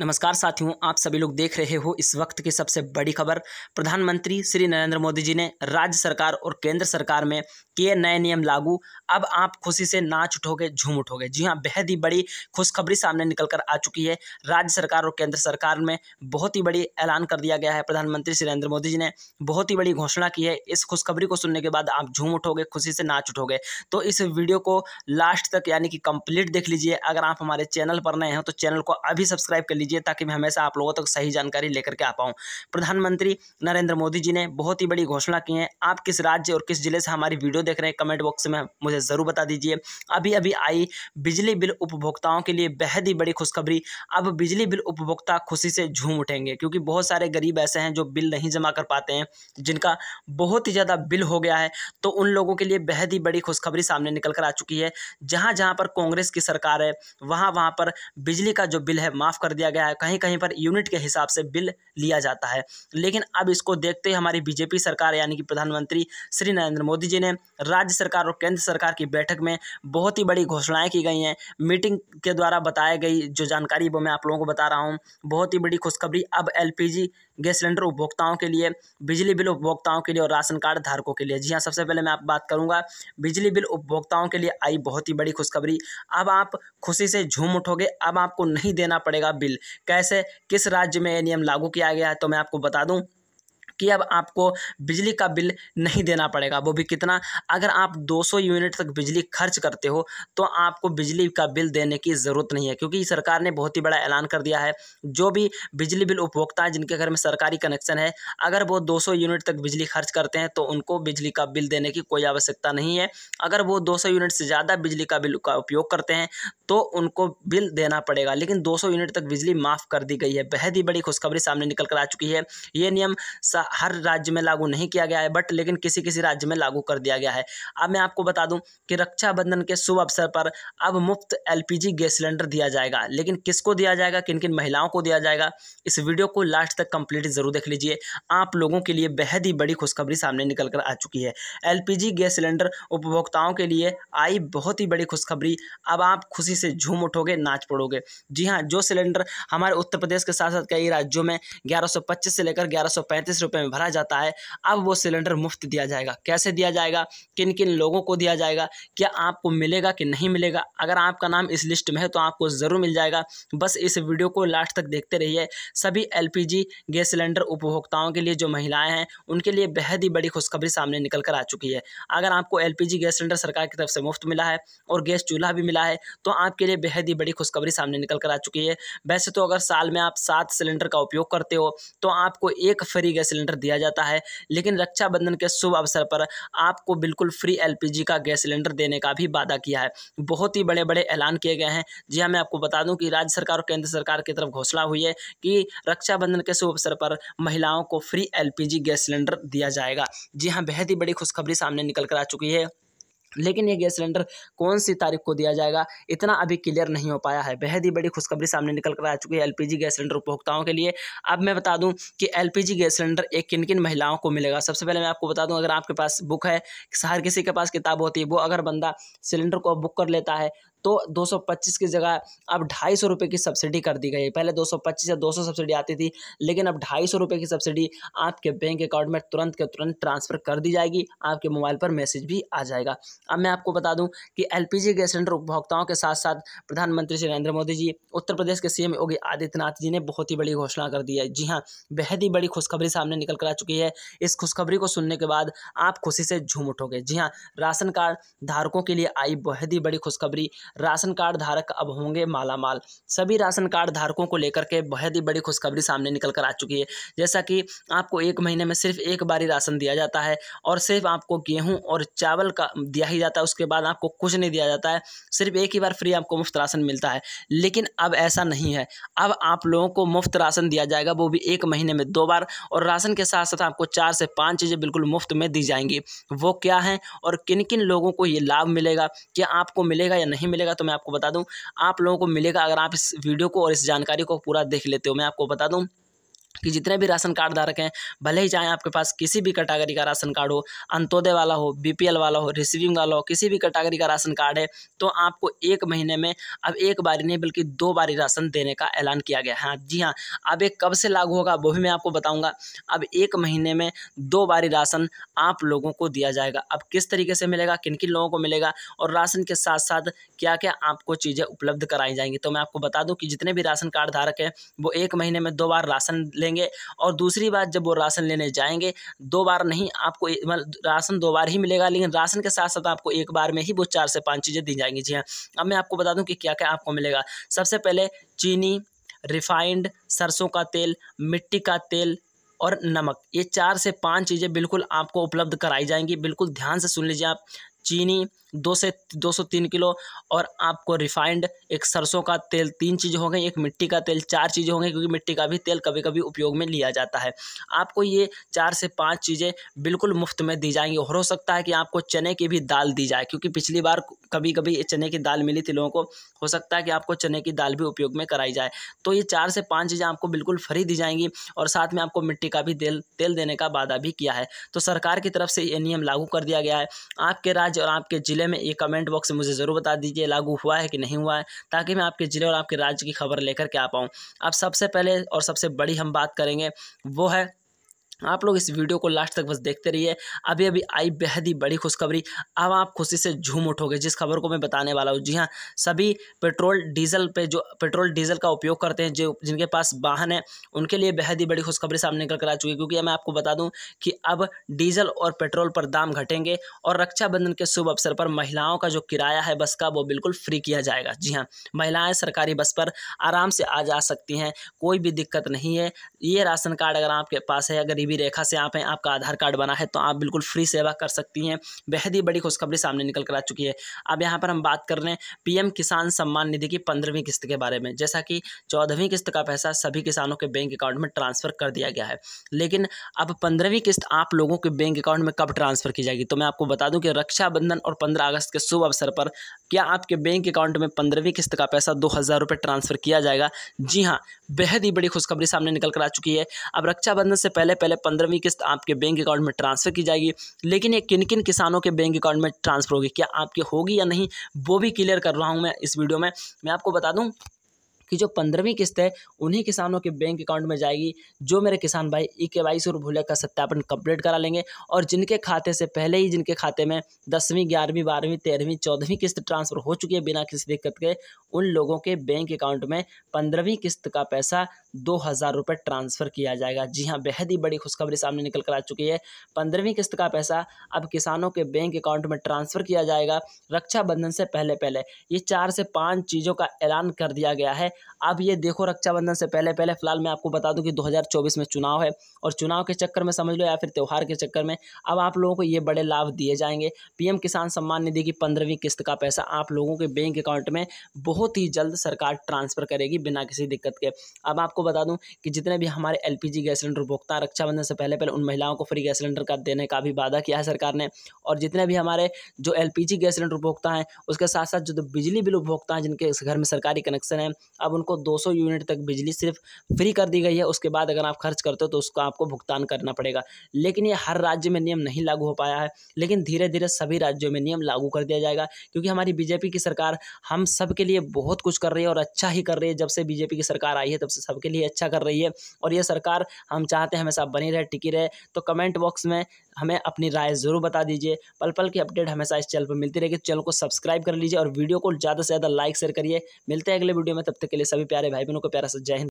नमस्कार साथियों आप सभी लोग देख रहे हो इस वक्त की सबसे बड़ी खबर प्रधानमंत्री श्री नरेंद्र मोदी जी ने राज्य सरकार और केंद्र सरकार में किए नए नियम लागू अब आप खुशी से नाच उठोगे झूम उठोगे जी हाँ बेहद ही बड़ी खुशखबरी सामने निकल कर आ चुकी है राज्य सरकार और केंद्र सरकार में बहुत ही बड़ी ऐलान कर दिया गया है प्रधानमंत्री श्री नरेंद्र मोदी जी ने बहुत ही बड़ी घोषणा की है इस खुशखबरी को सुनने के बाद आप झूम उठोगे खुशी से नाच उठोगे तो इस वीडियो को लास्ट तक यानी कि कंप्लीट देख लीजिए अगर आप हमारे चैनल पर नए हैं तो चैनल को अभी सब्सक्राइब कर लीजिए दीजिए ताकि मैं हमेशा आप लोगों तक तो सही जानकारी लेकर के आ पाऊँ प्रधानमंत्री नरेंद्र मोदी जी ने बहुत ही बड़ी घोषणा की है आप किस राज्य और किस जिले से हमारी वीडियो देख रहे हैं कमेंट बॉक्स में मुझे ज़रूर बता दीजिए अभी अभी आई बिजली बिल उपभोक्ताओं के लिए बेहद ही बड़ी खुशखबरी अब बिजली बिल उपभोक्ता खुशी से झूम उठेंगे क्योंकि बहुत सारे गरीब ऐसे हैं जो बिल नहीं जमा कर पाते हैं जिनका बहुत ही ज़्यादा बिल हो गया है तो उन लोगों के लिए बेहद ही बड़ी खुशखबरी सामने निकल कर आ चुकी है जहाँ जहाँ पर कांग्रेस की सरकार है वहाँ वहाँ पर बिजली का जो बिल है माफ़ कर दिया गया गया है कहीं कहीं पर यूनिट के हिसाब से बिल लिया जाता है लेकिन अब इसको देखते हुए हमारी बीजेपी सरकार यानी कि प्रधानमंत्री श्री नरेंद्र मोदी जी ने राज्य सरकार और केंद्र सरकार की बैठक में बहुत ही बड़ी घोषणाएँ की गई हैं मीटिंग के द्वारा बताई गई जो जानकारी वो मैं आप लोगों को बता रहा हूँ बहुत ही बड़ी खुशखबरी अब एल गैस सिलेंडर उपभोक्ताओं के लिए बिजली बिल उपभोक्ताओं के लिए और राशन कार्ड धारकों के लिए जी हाँ सबसे पहले मैं आप बात करूँगा बिजली बिल उपभोक्ताओं के लिए आई बहुत ही बड़ी खुशखबरी अब आप खुशी से झूम उठोगे अब आपको नहीं देना पड़ेगा बिल कैसे किस राज्य में ये नियम लागू किया गया है तो मैं आपको बता दूँ कि अब आपको बिजली का बिल नहीं देना पड़ेगा वो भी कितना अगर आप 200 यूनिट तक बिजली खर्च करते हो तो आपको बिजली का बिल देने की ज़रूरत नहीं है क्योंकि सरकार ने बहुत ही बड़ा ऐलान कर दिया है जो भी बिजली बिल उपभोक्ता है जिनके घर में सरकारी कनेक्शन है अगर वो दो यूनिट तक बिजली खर्च करते हैं तो उनको बिजली का बिल देने की कोई आवश्यकता नहीं है अगर वो दो यूनिट से ज़्यादा बिजली का बिल का उपयोग करते हैं तो उनको बिल देना पड़ेगा लेकिन 200 यूनिट तक बिजली माफ़ कर दी गई है बेहद ही बड़ी खुशखबरी सामने निकल कर आ चुकी है ये नियम सा हर राज्य में लागू नहीं किया गया है बट लेकिन किसी किसी राज्य में लागू कर दिया गया है अब मैं आपको बता दूं कि रक्षाबंधन के शुभ अवसर पर अब मुफ्त एलपीजी गैस सिलेंडर दिया जाएगा लेकिन किसको दिया जाएगा किन किन महिलाओं को दिया जाएगा इस वीडियो को लास्ट तक कंप्लीट ज़रूर देख लीजिए आप लोगों के लिए बेहद ही बड़ी खुशखबरी सामने निकल कर आ चुकी है एलपीजी गैस सिलेंडर उपभोक्ताओं के लिए आई बहुत ही बड़ी खुशखबरी अब आप खुशी से झूम उठोगे नाच पड़ोगे जी हाँ जो सिलेंडर हमारे उत्तर प्रदेश के साथ साथ कई राज्यों में ग्यारह से लेकर ग्यारह रुपए रुपये में भरा जाता है अब वो सिलेंडर मुफ्त दिया जाएगा कैसे दिया जाएगा किन किन लोगों को दिया जाएगा क्या आपको मिलेगा कि नहीं मिलेगा अगर आपका नाम इस लिस्ट में है तो आपको ज़रूर मिल जाएगा बस इस वीडियो को लास्ट तक देखते रहिए सभी एल गैस सिलेंडर उपभोक्ताओं के लिए जो महिलाएँ हैं उनके लिए बेहद ही बड़ी खुशखबरी सामने निकल कर आ चुकी है अगर आपको एल गैस सिलेंडर सरकार की तरफ से मुफ्त मिला है और गैस चूल्हा भी मिला है तो आपके लिए बेहद ही बड़ी खुशखबरी सामने निकल कर आ चुकी है वैसे तो अगर साल में आप सात सिलेंडर का उपयोग करते हो तो आपको एक फ्री गैस सिलेंडर सिलेंडर दिया जाता है लेकिन रक्षाबंधन के शुभ अवसर पर आपको बिल्कुल फ्री एल का गैस सिलेंडर देने का भी वादा किया है बहुत ही बड़े बड़े ऐलान किए गए हैं जी हाँ मैं आपको बता दूँ कि राज्य सरकार और केंद्र सरकार की तरफ घोषणा हुई है कि रक्षाबंधन के शुभ अवसर पर महिलाओं को फ्री एल गैस सिलेंडर दिया जाएगा जी हाँ बेहद ही बड़ी खुशखबरी सामने निकल कर आ चुकी है लेकिन ये गैस सिलेंडर कौन सी तारीख को दिया जाएगा इतना अभी क्लियर नहीं हो पाया है बेहद ही बड़ी खुशखबरी सामने निकल कर आ चुकी है एलपीजी गैस सिलेंडर उपभोक्ताओं के लिए अब मैं बता दूं कि एलपीजी गैस सिलेंडर एक किन किन महिलाओं को मिलेगा सबसे पहले मैं आपको बता दूं अगर आपके पास बुक है हर किसी के पास किताब होती है वो अगर बंदा सिलेंडर को बुक कर लेता है तो 225 की जगह अब ढाई सौ रुपये की सब्सिडी कर दी गई पहले 225 या 200 सब्सिडी आती थी लेकिन अब ढाई सौ रुपये की सब्सिडी आपके बैंक अकाउंट में तुरंत के तुरंत ट्रांसफ़र कर दी जाएगी आपके मोबाइल पर मैसेज भी आ जाएगा अब मैं आपको बता दूँ कि एल गैस सिलेंडर उपभोक्ताओं के साथ साथ प्रधानमंत्री श्री नरेंद्र मोदी जी उत्तर प्रदेश के सीएम योगी आदित्यनाथ जी ने बहुत ही बड़ी घोषणा कर दी है जी हाँ बेहद ही बड़ी खुशखबरी सामने निकल कर आ चुकी है इस खुशखबरी को सुनने के बाद आप खुशी से झूम उठोगे जी हाँ राशन कार्ड धारकों के लिए आई बेहद ही बड़ी खुशखबरी राशन कार्ड धारक अब होंगे माला माल सभी राशन कार्ड धारकों को लेकर के बेहद ही बड़ी खुशखबरी सामने निकल कर आ चुकी है जैसा कि आपको एक महीने में सिर्फ एक बार ही राशन दिया जाता है और सिर्फ आपको गेहूँ और चावल का दिया ही जाता है उसके बाद आपको कुछ नहीं दिया जाता है सिर्फ एक ही बार फ्री आपको मुफ्त राशन मिलता है लेकिन अब ऐसा नहीं है अब आप लोगों को मुफ्त राशन दिया जाएगा वो भी एक महीने में दो बार और राशन के साथ साथ आपको चार से पाँच चीज़ें बिल्कुल मुफ्त में दी जाएंगी वो क्या हैं और किन किन लोगों को ये लाभ मिलेगा क्या आपको मिलेगा या नहीं मिलेगा मिलेगा तो मैं आपको बता दूँ आप लोगों को मिलेगा अगर आप इस वीडियो को और इस जानकारी को पूरा देख लेते हो मैं आपको बता दूँ कि जितने भी राशन कार्ड धारक हैं भले ही चाहे आपके पास किसी भी कैटागरी का राशन कार्ड हो अंत्योदय वाला हो बीपीएल वाला हो रिसीविंग वाला हो किसी भी कैटागरी का राशन कार्ड है तो आपको एक महीने में अब एक बार नहीं बल्कि दो बारी राशन देने का ऐलान किया गया है हाँ, जी हाँ अब एक कब से लागू होगा वो भी मैं आपको बताऊँगा अब एक महीने में दो बारी राशन आप लोगों को दिया जाएगा अब किस तरीके से मिलेगा किन किन लोगों को मिलेगा और राशन के साथ साथ क्या क्या आपको चीज़ें उपलब्ध कराई जाएंगी तो मैं आपको बता दूँ कि जितने भी राशन कार्ड धारक हैं वो एक महीने में दो बार राशन ले देंगे और दूसरी बात जब वो राशन लेने जाएंगे दो बार नहीं आपको मतलब राशन दो बार ही मिलेगा लेकिन राशन के साथ साथ आपको एक बार में ही वो चार से पाँच चीज़ें दी जाएंगी जी हाँ अब मैं आपको बता दूँ कि क्या क्या आपको मिलेगा सबसे पहले चीनी रिफाइंड सरसों का तेल मिट्टी का तेल और नमक ये चार से पांच चीज़ें बिल्कुल आपको उपलब्ध कराई जाएंगी बिल्कुल ध्यान से सुन लीजिए आप चीनी दो से दो सौ तीन किलो और आपको रिफाइंड एक सरसों का तेल तीन चीज़ होंगे एक मिट्टी का तेल चार चीज़ होंगे क्योंकि मिट्टी का भी तेल कभी कभी उपयोग में लिया जाता है आपको ये चार से पाँच चीज़ें बिल्कुल मुफ्त में दी जाएंगी और हो सकता है कि आपको चने की भी दाल दी जाए क्योंकि पिछली बार कभी कभी चने की दाल मिली थी लोगों को हो सकता है कि आपको चने की दाल भी उपयोग में कराई जाए तो ये चार से पाँच चीज़ें आपको बिल्कुल फ्री दी जाएंगी और साथ में आपको मिट्टी का भी तेल तेल देने का वादा भी किया है तो सरकार की तरफ से ये नियम लागू कर दिया गया है आपके राज्य राज्य और आपके ज़िले में ये कमेंट बॉक्स में मुझे ज़रूर बता दीजिए लागू हुआ है कि नहीं हुआ है ताकि मैं आपके ज़िले और आपके राज्य की खबर लेकर के आ पाऊँ अब सबसे पहले और सबसे बड़ी हम बात करेंगे वो है आप लोग इस वीडियो को लास्ट तक बस देखते रहिए अभी अभी आई बेहद ही बड़ी खुशखबरी अब आप खुशी से झूम उठोगे जिस खबर को मैं बताने वाला हूँ जी हाँ सभी पेट्रोल डीजल पे जो पेट्रोल डीजल का उपयोग करते हैं जो जिनके पास वाहन है उनके लिए बेहद ही बड़ी खुशखबरी सामने निकल कर आ चुकी है क्योंकि मैं आपको बता दूँ कि अब डीजल और पेट्रोल पर दाम घटेंगे और रक्षाबंधन के शुभ अवसर पर महिलाओं का जो किराया है बस का वो बिल्कुल फ्री किया जाएगा जी हाँ महिलाएँ सरकारी बस पर आराम से आ जा सकती हैं कोई भी दिक्कत नहीं है ये राशन कार्ड अगर आपके पास है अगर भी रेखा से आप हैं आपका आधार कार्ड बना है तो आप बिल्कुल फ्री सेवा कर सकती हैं बेहद ही बड़ी खुशखबरी सामने निकल कर आ चुकी है अब यहाँ पर हम बात कर रहे हैं पीएम किसान सम्मान निधि की पंद्रहवीं किस्त के बारे में जैसा कि चौदहवीं किस्त का पैसा सभी किसानों के बैंक अकाउंट में ट्रांसफ़र कर दिया गया है लेकिन अब पंद्रहवीं किस्त आप लोगों के बैंक अकाउंट में कब ट्रांसफ़र की जाएगी तो मैं आपको बता दूँ कि रक्षाबंधन और पंद्रह अगस्त के शुभ अवसर पर क्या आपके बैंक अकाउंट में पंद्रहवीं किस्त का पैसा दो हज़ार रुपये ट्रांसफ़र किया जाएगा जी हाँ बेहद ही बड़ी खुशखबरी सामने निकल कर आ चुकी है अब रक्षाबंधन से पहले पहले पंद्रहवीं किस्त आपके बैंक अकाउंट में ट्रांसफ़र की जाएगी लेकिन ये किन किन किसानों के बैंक अकाउंट में ट्रांसफ़र होगी क्या आपकी होगी या नहीं वो भी क्लियर कर रहा हूँ मैं इस वीडियो में मैं आपको बता दूँ कि जो पंद्रहवीं किस्त है उन्हीं किसानों के बैंक अकाउंट में जाएगी जो मेरे किसान भाई ई के वाई और भूले का सत्यापन कंप्लीट करा लेंगे और जिनके खाते से पहले ही जिनके खाते में दसवीं ग्यारहवीं बारहवीं तेरहवीं चौदहवीं किस्त ट्रांसफ़र हो चुकी है बिना किसी दिक्कत के उन लोगों के बैंक अकाउंट में पंद्रहवीं किस्त का पैसा दो हज़ार रुपये ट्रांसफ़र किया जाएगा जी हाँ बेहद ही बड़ी खुशखबरी सामने निकल कर आ चुकी है पंद्रहवीं किस्त का पैसा अब किसानों के बैंक अकाउंट में ट्रांसफ़र किया जाएगा रक्षाबंधन से पहले पहले ये चार से पाँच चीज़ों का ऐलान कर दिया गया है अब ये देखो रक्षाबंधन से पहले पहले फिलहाल मैं आपको बता दूं कि 2024 में चुनाव है और चुनाव के चक्कर में समझ लो या फिर त्यौहार के चक्कर में अब आप लोगों को ये बड़े लाभ दिए जाएंगे पीएम किसान सम्मान निधि की पंद्रहवीं किस्त का पैसा आप लोगों के बैंक अकाउंट में बहुत ही जल्द सरकार ट्रांसफ़र करेगी बिना किसी दिक्कत के अब आपको बता दूँ कि जितने भी हमारे एल गैस सिलेंडर उपभोक्ता रक्षाबंधन से पहले पहले उन महिलाओं को फ्री गैस सिलेंडर का देने का भी वादा किया है सरकार ने और जितने भी हमारे जो एल गैस सिलेंडर उपभोक्ता हैं उसके साथ साथ जो बिजली बिल उपभोक्ता हैं जिनके घर में सरकारी कनेक्शन है अब उनको 200 यूनिट तक बिजली सिर्फ फ्री कर दी गई है उसके बाद अगर आप खर्च करते हो तो उसको आपको भुगतान करना पड़ेगा लेकिन ये हर राज्य में नियम नहीं लागू हो पाया है लेकिन धीरे धीरे सभी राज्यों में नियम लागू कर दिया जाएगा क्योंकि हमारी बीजेपी की सरकार हम सब लिए बहुत कुछ कर रही है और अच्छा ही कर रही है जब से बीजेपी की सरकार आई है तब से सबके लिए अच्छा कर रही है और ये सरकार हम चाहते हैं हमेशा बनी रहे टिकी रहे तो कमेंट बॉक्स में हमें अपनी राय ज़रूर बता दीजिए पल पल की अपडेट हमेशा इस चैनल पर मिलती रहेगी चैनल को सब्सक्राइब कर लीजिए और वीडियो को ज़्यादा से ज़्यादा लाइक शेयर करिए मिलते हैं अगले वीडियो में तब तक के लिए सभी प्यारे भाई बहनों को प्यारा सा जय हिंद